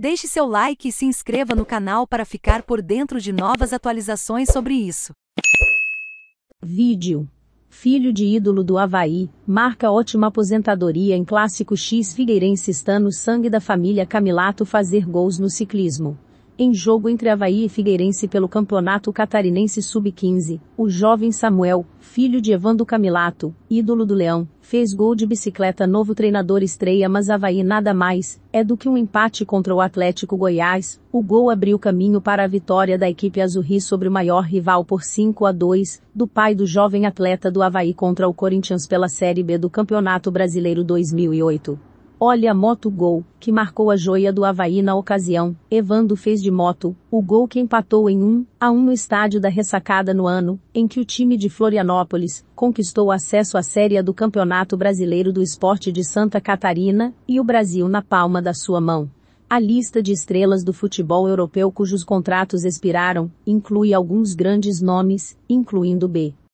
Deixe seu like e se inscreva no canal para ficar por dentro de novas atualizações sobre isso. Vídeo filho de ídolo do Havaí, marca ótima aposentadoria em clássico X Figueirense está no sangue da família Camilato fazer gols no ciclismo. Em jogo entre Havaí e Figueirense pelo Campeonato Catarinense Sub-15, o jovem Samuel, filho de Evando Camilato, ídolo do Leão, fez gol de bicicleta novo treinador estreia mas Havaí nada mais, é do que um empate contra o Atlético Goiás, o gol abriu caminho para a vitória da equipe azurri sobre o maior rival por 5 a 2, do pai do jovem atleta do Havaí contra o Corinthians pela Série B do Campeonato Brasileiro 2008. Olha a moto gol, que marcou a joia do Havaí na ocasião. Evando fez de moto, o gol que empatou em 1 a 1 no estádio da ressacada no ano, em que o time de Florianópolis conquistou acesso à Série do Campeonato Brasileiro do Esporte de Santa Catarina e o Brasil na palma da sua mão. A lista de estrelas do futebol europeu cujos contratos expiraram inclui alguns grandes nomes, incluindo B.